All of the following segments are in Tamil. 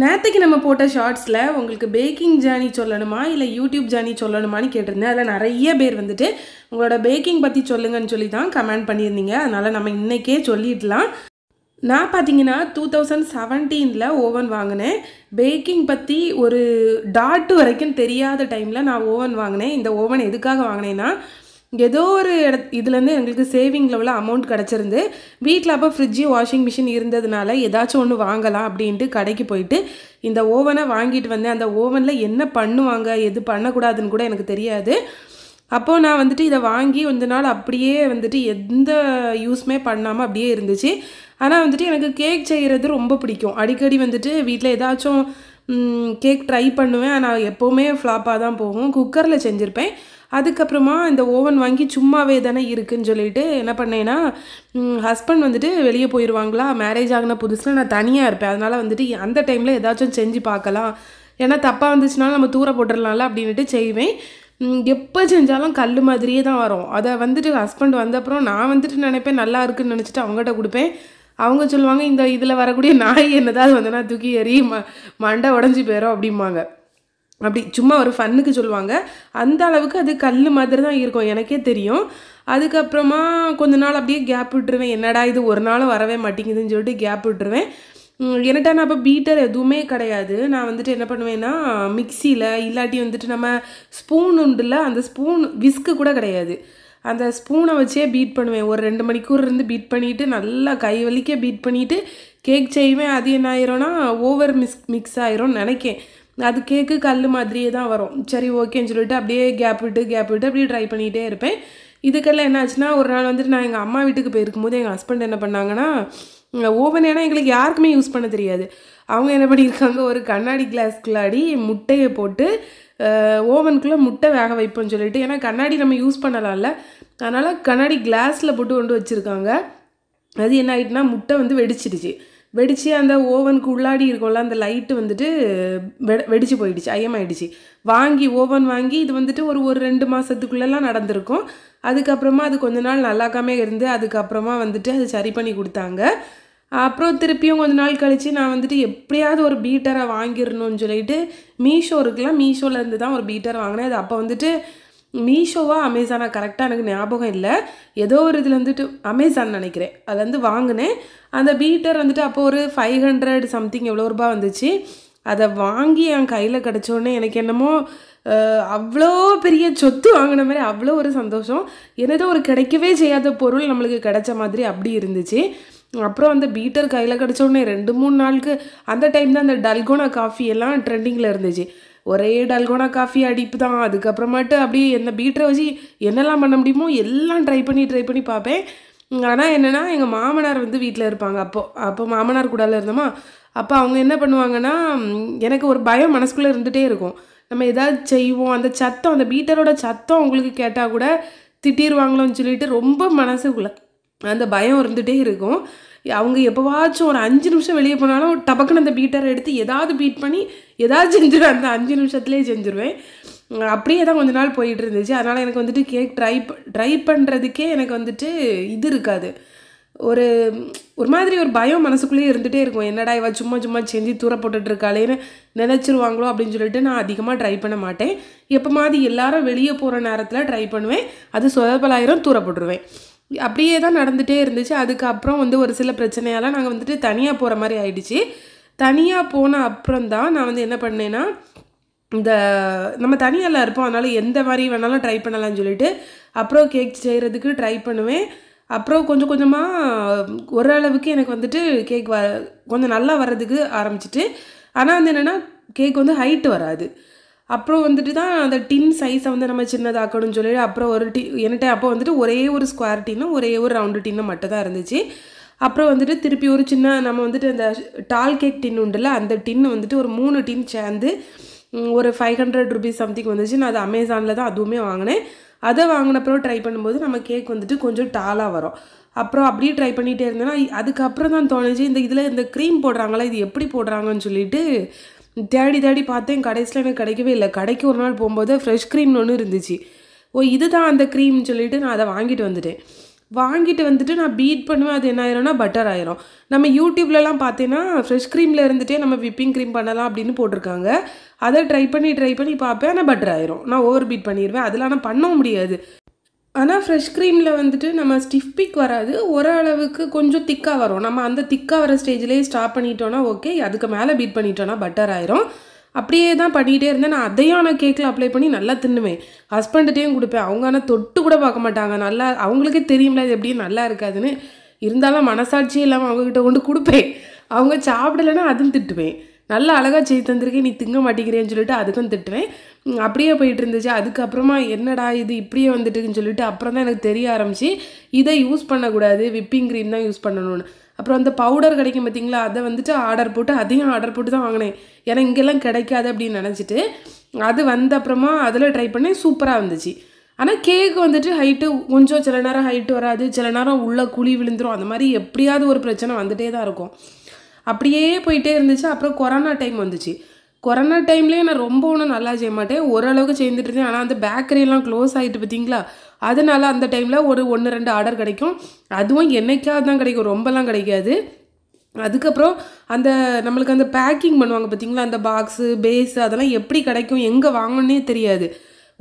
நேற்றுக்கு நம்ம போட்ட ஷார்ட்ஸில் உங்களுக்கு பேக்கிங் ஜேர்னி சொல்லணுமா இல்லை யூடியூப் ஜேர்னி சொல்லணுமான்னு கேட்டிருந்தேன் அதில் நிறைய பேர் வந்துட்டு உங்களோட பேக்கிங் பற்றி சொல்லுங்கன்னு சொல்லி தான் கமெண்ட் பண்ணியிருந்தீங்க அதனால் நம்ம இன்றைக்கே சொல்லிடலாம் நான் பார்த்தீங்கன்னா டூ தௌசண்ட் செவன்டீனில் ஓவன் வாங்கினேன் பேக்கிங் பற்றி ஒரு டாட்டு வரைக்கும் தெரியாத டைமில் நான் ஓவன் வாங்கினேன் இந்த ஓவன் எதுக்காக வாங்கினேன்னா ஏதோ ஒரு இட இதுலேருந்து எங்களுக்கு சேவிங் லெவலில் அமௌண்ட் கிடச்சிருந்து வீட்டில் அப்போ ஃப்ரிட்ஜு வாஷிங் மிஷின் இருந்ததுனால ஏதாச்சும் ஒன்று வாங்கலாம் அப்படின்ட்டு கடைக்கு போயிட்டு இந்த ஓவனை வாங்கிட்டு வந்தேன் அந்த ஓவனில் என்ன பண்ணுவாங்க எது பண்ணக்கூடாதுன்னு கூட எனக்கு தெரியாது அப்போது நான் வந்துட்டு இதை வாங்கி கொஞ்ச நாள் அப்படியே வந்துட்டு எந்த யூஸுமே பண்ணாமல் அப்படியே இருந்துச்சு ஆனால் வந்துட்டு எனக்கு கேக் செய்கிறது ரொம்ப பிடிக்கும் அடிக்கடி வந்துட்டு வீட்டில் ஏதாச்சும் கேக் ட்ரை பண்ணுவேன் ஆனால் எப்போவுமே ஃப்ளாப்பாக தான் போகும் குக்கரில் செஞ்சுருப்பேன் அதுக்கப்புறமா இந்த ஓவன் வாங்கி சும்மாவே தானே இருக்குதுன்னு சொல்லிட்டு என்ன பண்ணேன்னா ஹஸ்பண்ட் வந்துட்டு வெளியே போயிடுவாங்களா மேரேஜ் ஆகின புதுசில் நான் தனியாக இருப்பேன் அதனால் வந்துட்டு அந்த டைமில் ஏதாச்சும் செஞ்சு பார்க்கலாம் ஏன்னா தப்பாக வந்துச்சுனாலும் நம்ம தூர போட்டுடலாம்ல அப்படின்ட்டு செய்வேன் எப்போ செஞ்சாலும் கல் மாதிரியே தான் வரும் அதை வந்துட்டு ஹஸ்பண்ட் வந்தப்பறம் நான் வந்துட்டு நினைப்பேன் நல்லா இருக்குன்னு நினச்சிட்டு அவங்ககிட்ட கொடுப்பேன் அவங்க சொல்லுவாங்க இந்த இதில் வரக்கூடிய நாய் என்னதாவது வந்தோன்னா தூக்கி ஏறி ம மண்டை உடஞ்சி போயிடும் அப்படிம்பாங்க அப்படி சும்மா ஒரு ஃபன்னுக்கு சொல்லுவாங்க அந்த அளவுக்கு அது கல் மாதிரி தான் இருக்கும் எனக்கே தெரியும் அதுக்கப்புறமா கொஞ்ச நாள் அப்படியே கேப் விட்டுருவேன் என்னடா இது ஒரு நாளும் வரவே மாட்டேங்குதுன்னு சொல்லிட்டு கேப் விட்டுருவேன் என்னட்டா நான் இப்போ பீட்டர் எதுவுமே கிடையாது நான் வந்துட்டு என்ன பண்ணுவேன்னா மிக்சியில் இல்லாட்டி வந்துட்டு நம்ம ஸ்பூன் உண்டுல அந்த ஸ்பூன் விஸ்க்கு கூட கிடையாது அந்த ஸ்பூனை வச்சே பீட் பண்ணுவேன் ஒரு ரெண்டு மணிக்கூர் இருந்து பீட் பண்ணிவிட்டு நல்லா கை வலிக்க பீட் பண்ணிவிட்டு கேக் செய்வேன் அது என்ன ஆயிரும்னா ஓவர் மிக்ஸ் மிக்ஸ் ஆயிரும் நினைக்கேன் அது கேக்கு கல் மாதிரியே தான் வரும் சரி ஓகேன்னு சொல்லிட்டு அப்படியே கேப் விட்டு கேப் விட்டு அப்படியே ட்ரை பண்ணிகிட்டே இருப்பேன் இதுக்கெல்லாம் என்னாச்சுன்னா ஒரு நாள் வந்துட்டு நான் எங்கள் அம்மா வீட்டுக்கு போயிருக்கும் போது எங்கள் ஹஸ்பண்ட் என்ன பண்ணாங்கன்னா ஓவன் ஏன்னா எங்களுக்கு யாருக்குமே யூஸ் பண்ண தெரியாது அவங்க என்ன பண்ணியிருக்காங்க ஒரு கண்ணாடி கிளாஸ்க்குள்ளாடி முட்டையை போட்டு ஓவனுக்குள்ளே முட்டை வேக வைப்போம்னு சொல்லிட்டு ஏன்னா கண்ணாடி நம்ம யூஸ் பண்ணலாம்ல அதனால் கண்ணாடி கிளாஸில் போட்டு கொண்டு வச்சுருக்காங்க அது என்ன ஆகிட்டுனா முட்டை வந்து வெடிச்சிடுச்சு வெடித்து அந்த ஓவனுக்கு உள்ளாடி இருக்கும்ல அந்த லைட்டு வந்துட்டு வெ வெடிச்சு போயிடுச்சு ஐயமாயிடுச்சு வாங்கி ஓவன் வாங்கி இது வந்துட்டு ஒரு ஒரு ரெண்டு மாதத்துக்குள்ளெல்லாம் நடந்திருக்கும் அதுக்கப்புறமா அது கொஞ்ச நாள் நல்லாக்காமே இருந்து அதுக்கப்புறமா வந்துட்டு அது சரி பண்ணி கொடுத்தாங்க அப்புறம் திருப்பியும் கொஞ்ச நாள் கழித்து நான் வந்துட்டு எப்படியாவது ஒரு பீட்டரை வாங்கிடணும்னு சொல்லிட்டு மீஷோ இருக்குல்ல மீஷோலேருந்து தான் ஒரு பீட்டர் வாங்கினேன் அது அப்போ வந்துட்டு மீஷோவா அமேசானா கரெக்டாக எனக்கு ஞாபகம் இல்லை ஏதோ ஒரு இதில் வந்துட்டு அமேசான் நினைக்கிறேன் அது வந்து வாங்கினேன் அந்த பீட்டர் வந்துட்டு அப்போது ஒரு ஃபைவ் ஹண்ட்ரட் சம்திங் எவ்வளோ ரூபா வந்துச்சு அதை வாங்கி என் கையில் கிடச்சோடனே எனக்கு என்னமோ அவ்வளோ பெரிய சொத்து வாங்கின மாதிரி அவ்வளோ ஒரு சந்தோஷம் என்னதோ ஒரு கிடைக்கவே செய்யாத பொருள் நம்மளுக்கு கிடைச்ச மாதிரி அப்படி இருந்துச்சு அப்புறம் அந்த பீட்டர் கையில் கிடச்சோடனே ரெண்டு மூணு நாளுக்கு அந்த டைம் தான் அந்த டல்கோனா காஃபி எல்லாம் ட்ரெண்டிங்கில் இருந்துச்சு ஒரே டல்கோனா காஃபி அடிப்பு தான் அதுக்கப்புறமேட்டு அப்படியே என்ன பீட்டரை வச்சு என்னெல்லாம் பண்ண முடியுமோ எல்லாம் ட்ரை பண்ணி ட்ரை பண்ணி பார்ப்பேன் ஆனால் என்னென்னா எங்கள் மாமனார் வந்து வீட்டில் இருப்பாங்க அப்போது அப்போ மாமனார் கூடால இருந்தோமா அப்போ அவங்க என்ன பண்ணுவாங்கன்னா எனக்கு ஒரு பயம் மனசுக்குள்ளே இருந்துகிட்டே இருக்கும் நம்ம எதாவது செய்வோம் அந்த சத்தம் அந்த பீட்டரோட சத்தம் அவங்களுக்கு கேட்டால் கூட திட்டிடுவாங்களோன்னு சொல்லிட்டு ரொம்ப மனசுக்குள்ளே அந்த பயம் இருந்துகிட்டே இருக்கும் அவங்க எப்போவாச்சும் ஒரு அஞ்சு நிமிஷம் வெளியே போனாலும் டபக்குன்னு அந்த பீட்டரை எடுத்து ஏதாவது பீட் பண்ணி ஏதாவது செஞ்சுருவேன் அந்த அஞ்சு நிமிஷத்துலேயே செஞ்சுருவேன் அப்படியே தான் கொஞ்ச நாள் போயிட்டு இருந்துச்சு அதனால் எனக்கு வந்துட்டு கேக் ட்ரை ட்ரை பண்ணுறதுக்கே எனக்கு வந்துட்டு இது இருக்காது ஒரு ஒரு மாதிரி ஒரு பயம் மனசுக்குள்ளேயே இருந்துகிட்டே இருக்கும் என்னடா இவா சும்மா சும்மா செஞ்சு தூர போட்டுட்ருக்காளேன்னு நினச்சிருவாங்களோ அப்படின்னு சொல்லிட்டு நான் அதிகமாக ட்ரை பண்ண மாட்டேன் எப்போ மாதிரி எல்லாரும் வெளியே போகிற நேரத்தில் ட்ரை பண்ணுவேன் அது சுதப்பலாயிரம் தூர போட்டுருவேன் அப்படியே தான் நடந்துகிட்டே இருந்துச்சு அதுக்கப்புறம் வந்து ஒரு சில பிரச்சனையால் நாங்கள் வந்துட்டு தனியாக போகிற மாதிரி ஆயிடுச்சு தனியாக போன அப்புறம் தான் நான் வந்து என்ன பண்ணேன்னா இந்த நம்ம தனியாலாம் இருப்போம் அதனால் எந்த மாதிரி வேணாலும் ட்ரை பண்ணலாம்னு சொல்லிட்டு அப்புறம் கேக் செய்கிறதுக்கு ட்ரை பண்ணுவேன் அப்புறம் கொஞ்சம் கொஞ்சமாக ஓரளவுக்கு எனக்கு வந்துட்டு கேக் வ கொஞ்சம் நல்லா வர்றதுக்கு ஆரம்பிச்சிட்டு ஆனால் வந்து என்னென்னா கேக் வந்து ஹைட்டு வராது அப்புறம் வந்துட்டு தான் அந்த டின் சைஸை வந்து நம்ம சின்னதாக்கணும்னு சொல்லிட்டு அப்புறம் ஒரு டி என்கிட்ட அப்போ வந்துட்டு ஒரே ஒரு ஸ்கொயர் டின்னும் ஒரே ஒரு ரவுண்டு டின்னு மட்டும் தான் இருந்துச்சு அப்புறம் வந்துட்டு திருப்பி ஒரு சின்ன நம்ம வந்துட்டு அந்த டால் கேக் டின் உண்டுல அந்த டின்னு வந்துட்டு ஒரு மூணு டின் சேர்ந்து ஒரு ஃபைவ் ஹண்ட்ரட் ருபீஸ் சம்திங் வந்துச்சு நான் அது அமேசானில் தான் அதுவுமே வாங்கினேன் அதை வாங்கினப்பறம் ட்ரை பண்ணும்போது நம்ம கேக் வந்துட்டு கொஞ்சம் டாலாக வரும் அப்புறம் அப்படியே ட்ரை பண்ணிகிட்டே இருந்தேன்னா அதுக்கப்புறம் தான் தோணுச்சு இந்த இதில் இந்த க்ரீம் போடுறாங்களா இது எப்படி போடுறாங்கன்னு சொல்லிட்டு தேடி தேடி பார்த்தேன் கடைசியில் எனக்கு கிடைக்கவே இல்லை கடைக்கு ஒரு நாள் போகும்போது ஃப்ரெஷ் க்ரீம்னு ஒன்று இருந்துச்சு ஓ இதுதான் அந்த க்ரீம்னு சொல்லிட்டு நான் அதை வாங்கிட்டு வந்துட்டேன் வாங்கிட்டு வந்துட்டு நான் பீட் பண்ணுவேன் அது என்ன ஆயிரும்னா பட்டர் ஆயிரும் நம்ம யூடியூப்லலாம் பார்த்தீங்கன்னா ஃப்ரெஷ் க்ரீமில் இருந்துகிட்டே நம்ம விப்பிங் க்ரீம் பண்ணலாம் அப்படின்னு போட்டிருக்காங்க அதை ட்ரை பண்ணி ட்ரை பண்ணி பார்ப்பேன் ஆனால் பட்டர் ஆயிரும் நான் ஓவர் பீட் பண்ணிடுவேன் அதில் ஆனால் பண்ணவும் முடியாது ஆனால் ஃப்ரெஷ் க்ரீமில் வந்துட்டு நம்ம ஸ்டிஃப் பிக் வராது ஓரளவுக்கு கொஞ்சம் திக்காக வரும் நம்ம அந்த திக்காக வர ஸ்டேஜ்லேயே ஸ்டாப் பண்ணிட்டோன்னா ஓகே அதுக்கு மேலே பீட் பண்ணிட்டோன்னா பட்டர் ஆயிரும் அப்படியே தான் பண்ணிகிட்டே இருந்தேன் நான் அதையும் ஆனால் கேக்கில் அப்ளை பண்ணி நல்லா தின்னுவேன் ஹஸ்பண்ட்டையும் கொடுப்பேன் அவங்க ஆனால் தொட்டு கூட பார்க்க மாட்டாங்க நல்லா அவங்களுக்கே தெரியும்ல இது எப்படியும் நல்லா இருக்காதுன்னு இருந்தாலும் மனசாட்சி இல்லாமல் அவங்கக்கிட்ட கொண்டு கொடுப்பேன் அவங்க சாப்பிடலைன்னா அதுவும் திட்டுவேன் நல்லா அழகாக செய்து தந்திருக்கேன் நீ திங்க மாட்டேங்கிறேன்னு சொல்லிட்டு அதுக்கும் திட்டுவேன் அப்படியே போயிட்டு இருந்துச்சு அதுக்கப்புறமா என்னடா இது இப்படியே வந்துட்டுக்குன்னு சொல்லிட்டு அப்புறம் தான் எனக்கு தெரிய ஆரம்பிச்சு இதை யூஸ் பண்ணக்கூடாது விப்பிங் க்ரீம் தான் யூஸ் பண்ணணும்னு அப்புறம் அந்த பவுடர் கிடைக்கும் பார்த்தீங்களா அதை வந்துட்டு ஆர்டர் போட்டு அதையும் ஆர்டர் போட்டு தான் வாங்கினேன் ஏன்னா இங்கெல்லாம் கிடைக்காது அப்படின்னு நினச்சிட்டு அது வந்த அப்புறமா அதில் ட்ரை பண்ணேன் சூப்பராக வந்துச்சு ஆனால் கேக் வந்துட்டு ஹைட்டு கொஞ்சம் சில நேரம் ஹைட்டு வராது சில நேரம் உள்ளே குழி விழுந்துடும் அந்த மாதிரி எப்படியாவது ஒரு பிரச்சனை வந்துகிட்டே தான் இருக்கும் அப்படியே போயிட்டே இருந்துச்சு அப்புறம் கொரோனா டைம் வந்துச்சு கொரோனா டைம்லேயே நான் ரொம்ப ஒன்றும் நல்லா செய்ய மாட்டேன் ஓரளவுக்கு செய்துட்டு இருந்தேன் ஆனால் அந்த பேக்கரியெல்லாம் க்ளோஸ் ஆகிட்டு பார்த்தீங்களா அதனால் அந்த டைமில் ஒரு ஒன்று ரெண்டு ஆர்டர் கிடைக்கும் அதுவும் என்றைக்காவது தான் கிடைக்கும் ரொம்பலாம் கிடைக்காது அதுக்கப்புறம் அந்த நம்மளுக்கு அந்த பேக்கிங் பண்ணுவாங்க பார்த்திங்களா அந்த பாக்ஸு பேஸு அதெல்லாம் எப்படி கிடைக்கும் எங்கே வாங்கணுன்னே தெரியாது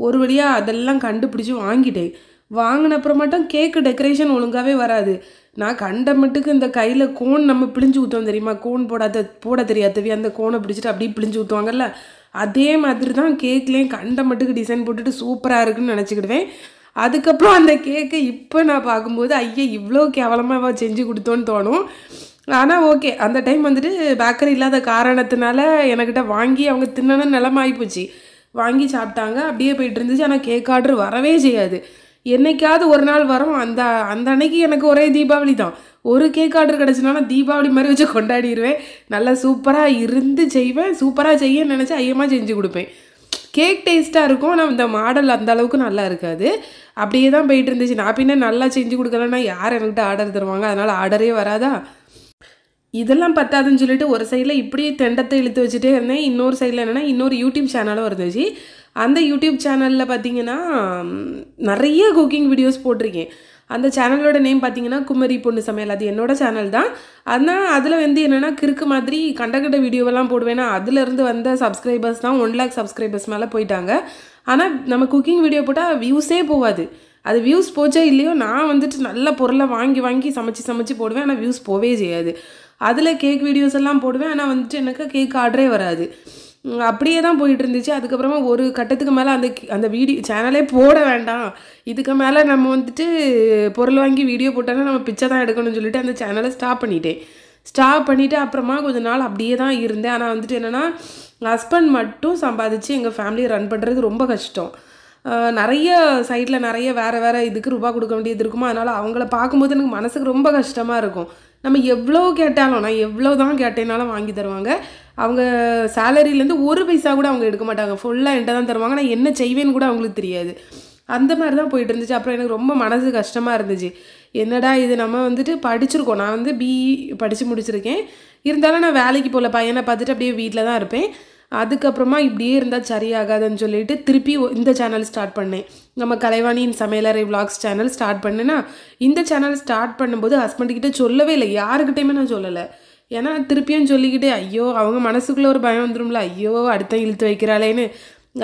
ஒரு வழியாக அதெல்லாம் கண்டுபிடிச்சி வாங்கிட்டேன் வாங்கின மட்டும் கேக்கு டெக்கரேஷன் ஒழுங்காகவே வராது நான் கண்ட மட்டுக்கு இந்த கையில் கோன் நம்ம பிழிஞ்சு ஊற்றுவோம் தெரியுமா கோன் போடாத போட தெரியாதவி அந்த கோனை பிடிச்சிட்டு அப்படியே பிழிஞ்சு ஊற்றுவாங்கல்ல அதே மாதிரி தான் கேக்லேயும் கண்ட மட்டுக்கு டிசைன் போட்டுட்டு சூப்பராக இருக்குன்னு நினச்சிக்கிடுவேன் அதுக்கப்புறம் அந்த கேக்கை இப்போ நான் பார்க்கும்போது ஐயா இவ்வளோ கேவலமாக செஞ்சு கொடுத்தோன்னு தோணும் ஆனால் ஓகே அந்த டைம் வந்துட்டு பேக்கரி இல்லாத காரணத்தினால எனக்கிட்ட வாங்கி அவங்க தின்னணும் ஆகிப்போச்சு வாங்கி சாப்பிட்டாங்க அப்படியே போயிட்டு இருந்துச்சு ஆனால் கேக் ஆர்டர் வரவே செய்யாது என்றைக்காவது ஒரு நாள் வரும் அந்த அந்த அன்னைக்கு எனக்கு ஒரே தீபாவளி தான் ஒரு கேக் ஆர்டர் கிடச்சினாலும் தீபாவளி மாதிரி வச்சு கொண்டாடிடுவேன் நல்லா சூப்பராக இருந்து செய்வேன் சூப்பராக செய்ய நினச்சி ஐயமாக செஞ்சு கொடுப்பேன் கேக் டேஸ்ட்டாக இருக்கும் ஆனால் இந்த மாடல் அந்த அளவுக்கு நல்லா இருக்காது அப்படியே தான் போயிட்டு இருந்துச்சு நான் பின்ன நல்லா செஞ்சு கொடுக்கலன்னா யார் என்கிட்ட ஆர்டர் தருவாங்க அதனால் ஆர்டரே வராதா இதெல்லாம் பத்தாதுன்னு சொல்லிட்டு ஒரு சைடில் இப்படியே தெண்டத்தை இழுத்து வச்சுட்டே இருந்தேன் இன்னொரு சைடில் என்னென்னா இன்னொரு யூடியூப் சேனலும் இருந்துச்சு அந்த யூடியூப் சேனலில் பார்த்தீங்கன்னா நிறைய குக்கிங் வீடியோஸ் போட்டிருக்கேன் அந்த சேனலோட நேம் பார்த்தீங்கன்னா குமரி பொண்ணு சமையல் அது என்னோடய சேனல் தான் ஆனால் அதில் வந்து என்னென்னா கிறுக்கு மாதிரி கண்டகண்ட வீடியோவெல்லாம் போடுவேன்னா அதுலேருந்து வந்த சப்ஸ்கிரைபர்ஸ் தான் ஒன் லேக் சப்ஸ்கிரைபர்ஸ் மேலே போயிட்டாங்க ஆனால் நம்ம குக்கிங் வீடியோ போட்டால் வியூஸே போகாது அது வியூஸ் போச்சா இல்லையோ நான் வந்துட்டு நல்ல பொருளை வாங்கி வாங்கி சமைச்சு சமைச்சு போடுவேன் ஆனால் வியூஸ் போவே செய்யாது அதில் கேக் வீடியோஸ் எல்லாம் போடுவேன் ஆனால் வந்துட்டு எனக்கு கேக் ஆர்டரே வராது அப்படியே தான் போயிட்டு இருந்துச்சு அதுக்கப்புறமா ஒரு கட்டத்துக்கு மேலே அந்த அந்த வீடியோ சேனலே போட வேண்டாம் இதுக்கு மேலே நம்ம வந்துட்டு பொருள் வாங்கி வீடியோ போட்டோன்னா நம்ம பிச்சை தான் எடுக்கணும்னு சொல்லிட்டு அந்த சேனலை ஸ்டாப் பண்ணிட்டேன் ஸ்டாப் பண்ணிவிட்டு அப்புறமா கொஞ்ச நாள் அப்படியே தான் இருந்தேன் ஆனால் வந்துட்டு என்னென்னா ஹஸ்பண்ட் மட்டும் சம்பாதிச்சு எங்கள் ஃபேமிலியை ரன் பண்ணுறது ரொம்ப கஷ்டம் நிறைய சைடில் நிறைய வேறு வேறு இதுக்கு ரூபா கொடுக்க வேண்டியது இருக்குமா அதனால் அவங்கள பார்க்கும்போது எனக்கு மனசுக்கு ரொம்ப கஷ்டமாக இருக்கும் நம்ம எவ்வளோ கேட்டாலும் நான் எவ்வளோ தான் கேட்டேனாலும் வாங்கி தருவாங்க அவங்க சேலரியிலேருந்து ஒரு பைசா கூட அவங்க எடுக்க மாட்டாங்க ஃபுல்லாக என்கிட்ட தான் தருவாங்க நான் என்ன செய்வேன்னு கூட அவங்களுக்கு தெரியாது அந்த மாதிரி தான் போயிட்டு இருந்துச்சு அப்புறம் எனக்கு ரொம்ப மனசு கஷ்டமாக இருந்துச்சு என்னடா இது நம்ம வந்துட்டு படிச்சிருக்கோம் நான் வந்து பிஇ e படித்து முடிச்சிருக்கேன் இருந்தாலும் நான் வேலைக்கு போகல பையனை பார்த்துட்டு அப்படியே வீட்டில் தான் இருப்பேன் அதுக்கப்புறமா இப்படியே இருந்தால் சரியாகாதுன்னு சொல்லிட்டு திருப்பி இந்த சேனல் ஸ்டார்ட் பண்ணேன் நம்ம கலைவாணியின் சமையலறை விளாக்ஸ் சேனல் ஸ்டார்ட் பண்ணேன்னா இந்த சேனல் ஸ்டார்ட் பண்ணும்போது ஹஸ்பண்ட்கிட்ட சொல்லவே இல்லை யாருக்கிட்டையுமே நான் சொல்லலை ஏன்னா திருப்பியும் சொல்லிக்கிட்டே ஐயோ அவங்க மனசுக்குள்ளே ஒரு பயம் வந்துடும்ல ஐயோ அடுத்த இழுத்து வைக்கிறாளேன்னு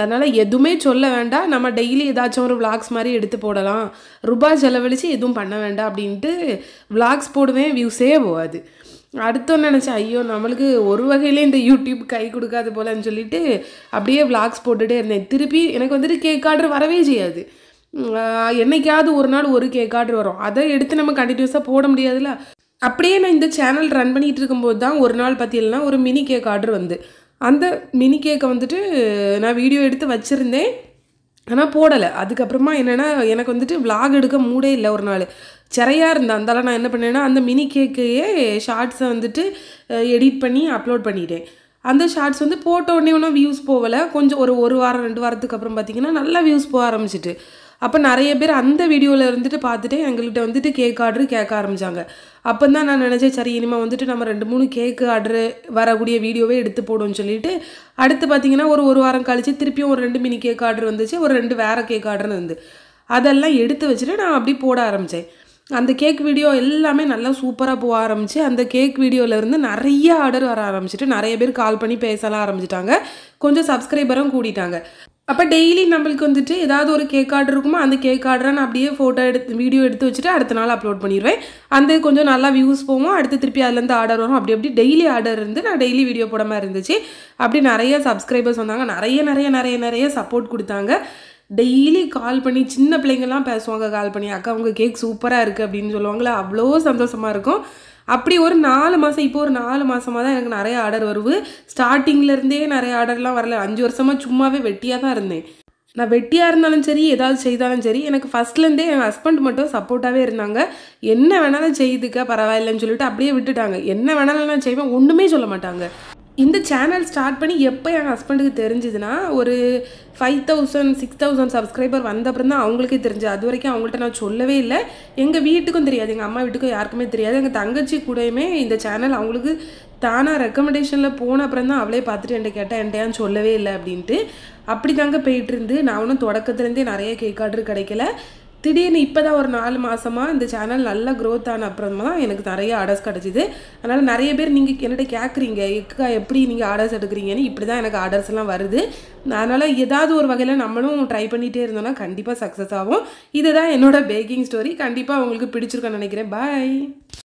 அதனால் எதுவுமே சொல்ல வேண்டாம் நம்ம டெய்லி ஏதாச்சும் ஒரு விளாக்ஸ் மாதிரி எடுத்து போடலாம் ரூபாய் செலவழித்து எதுவும் பண்ண வேண்டாம் அப்படின்ட்டு விளாக்ஸ் போடுவேன் வியூஸே போகாது ஒன்று நினச்சேன் ஐயோ நம்மளுக்கு ஒரு வகையிலே இந்த யூடியூப் கை கொடுக்காது போலன்னு சொல்லிட்டு அப்படியே விளாக்ஸ் போட்டுகிட்டே இருந்தேன் திருப்பி எனக்கு வந்துட்டு கேக் ஆர்டர் வரவே செய்யாது என்னைக்காவது ஒரு நாள் ஒரு கேக் ஆர்டர் வரும் அதை எடுத்து நம்ம கண்டினியூஸாக போட முடியாதுல்ல அப்படியே நான் இந்த சேனல் ரன் பண்ணிகிட்டு இருக்கும்போது தான் ஒரு நாள் பார்த்தீங்கன்னா ஒரு மினி கேக் ஆர்டர் வந்து அந்த மினி கேக்கை வந்துட்டு நான் வீடியோ எடுத்து வச்சுருந்தேன் ஆனால் போடலை அதுக்கப்புறமா என்னென்னா எனக்கு வந்துட்டு விலாக் எடுக்க மூடே இல்லை ஒரு நாள் சிறையாக இருந்தால் அந்தால நான் என்ன பண்ணேன்னா அந்த மினி கேக்கையே ஷார்ட்ஸை வந்துட்டு எடிட் பண்ணி அப்லோட் பண்ணிட்டேன் அந்த ஷார்ட்ஸ் வந்து போட்ட உடனே ஒன்றும் வியூஸ் போகலை கொஞ்சம் ஒரு ஒரு வாரம் ரெண்டு வாரத்துக்கு அப்புறம் பார்த்திங்கன்னா நல்லா வியூஸ் போக ஆரம்பிச்சிட்டு அப்போ நிறைய பேர் அந்த வீடியோவில் இருந்துட்டு பார்த்துட்டு எங்கள்கிட்ட வந்துட்டு கேக் ஆர்டர் கேட்க ஆரம்பித்தாங்க அப்போ தான் நான் நினச்சேன் சரி இனிமேல் வந்துட்டு நம்ம ரெண்டு மூணு கேக்கு ஆர்டர் வரக்கூடிய வீடியோவே எடுத்து போடுவோம்னு சொல்லிட்டு அடுத்து பார்த்திங்கன்னா ஒரு ஒரு வாரம் கழித்து திருப்பியும் ஒரு ரெண்டு மினி கேக் ஆர்டர் வந்துச்சு ஒரு ரெண்டு வேறு கேக் ஆர்டர்னு இருந்து அதெல்லாம் எடுத்து வச்சுட்டு நான் அப்படி போட ஆரம்பித்தேன் அந்த கேக் வீடியோ எல்லாமே நல்லா சூப்பராக போக ஆரம்பிச்சு அந்த கேக் வீடியோவிலேருந்து நிறைய ஆர்டர் வர ஆரம்பிச்சிட்டு நிறைய பேர் கால் பண்ணி பேசலாம் ஆரம்பிச்சிட்டாங்க கொஞ்சம் சப்ஸ்கிரைபரும் கூட்டிட்டாங்க அப்போ டெய்லி நம்மளுக்கு வந்துட்டு ஏதாவது ஒரு கேக் ஆர்டர் இருக்குமோ அந்த கேக் ஆர்டரை நான் அப்படியே ஃபோட்டோ எடுத்து வீடியோ எடுத்து வச்சுட்டு அடுத்த நாள் அப்லோட் பண்ணிடுவேன் அந்த கொஞ்சம் நல்லா வியூஸ் போவோம் அடுத்து திருப்பி அதுலேருந்து ஆர்டர் வரும் அப்படி அப்படி டெய்லி ஆர்டர் இருந்து நான் டெய்லி வீடியோ போட மாதிரி இருந்துச்சு அப்படி நிறைய சப்ஸ்கிரைபர்ஸ் வந்தாங்க நிறைய நிறைய நிறைய நிறைய சப்போர்ட் கொடுத்தாங்க டெய்லி கால் பண்ணி சின்ன பிள்ளைங்கள்லாம் பேசுவாங்க கால் பண்ணி அக்கா உங்கள் கேக் சூப்பராக இருக்குது அப்படின்னு சொல்லுவாங்களே அவ்வளோ சந்தோஷமாக இருக்கும் அப்படி ஒரு நாலு மாதம் இப்போ ஒரு நாலு மாதமாக தான் எனக்கு நிறைய ஆர்டர் வருவு ஸ்டார்டிங்லேருந்தே நிறைய ஆர்டர்லாம் வரல அஞ்சு வருஷமாக சும்மாவே வெட்டியாக தான் இருந்தேன் நான் வெட்டியாக இருந்தாலும் சரி ஏதாவது செய்தாலும் சரி எனக்கு ஃபஸ்ட்லேருந்தே என் ஹஸ்பண்ட் மட்டும் சப்போர்ட்டாகவே இருந்தாங்க என்ன வேணாலும் செய்துக்க பரவாயில்லன்னு சொல்லிட்டு அப்படியே விட்டுட்டாங்க என்ன வேணாலும் நான் செய்வேன் ஒன்றுமே சொல்ல மாட்டாங்க இந்த சேனல் ஸ்டார்ட் பண்ணி எப்போ என் ஹஸ்பண்டுக்கு தெரிஞ்சுதுன்னா ஒரு five thousand six thousand subscriber அப்புறம் தான் அவங்களுக்கே தெரிஞ்சு அது வரைக்கும் அவங்கள்ட்ட நான் சொல்லவே இல்லை எங்கள் வீட்டுக்கும் தெரியாது எங்கள் அம்மா வீட்டுக்கும் யாருக்குமே தெரியாது எங்கள் தங்கச்சி கூடயுமே இந்த சேனல் அவங்களுக்கு தானாக ரெக்கமெண்டேஷனில் போன அப்புறம் தான் அவளே பார்த்துட்டு என்கிட்ட கேட்டால் என்கிட்டயான்னு சொல்லவே இல்லை அப்படின்ட்டு அப்படி தாங்க போயிட்டு இருந்து நான் ஒன்றும் தொடக்கத்துலேருந்தே நிறைய கேக் ஆர்டர் கிடைக்கல திடீர்னு இப்போ தான் ஒரு நாலு மாதமாக இந்த சேனல் நல்லா க்ரோத் ஆன அப்புறமா தான் எனக்கு நிறைய ஆர்டர்ஸ் கிடச்சிது அதனால் நிறைய பேர் நீங்கள் என்னட்ட கேட்குறீங்க எக்கா எப்படி நீங்கள் ஆர்டர்ஸ் எடுக்கிறீங்கன்னு இப்படி தான் எனக்கு ஆர்டர்ஸ்லாம் வருது அதனால் ஏதாவது ஒரு வகையில் நம்மளும் ட்ரை பண்ணிகிட்டே இருந்தோம்னா கண்டிப்பாக சக்ஸஸ் ஆகும் இதுதான் என்னோடய பேக்கிங் ஸ்டோரி கண்டிப்பாக உங்களுக்கு பிடிச்சிருக்கோன்னு நினைக்கிறேன் பாய்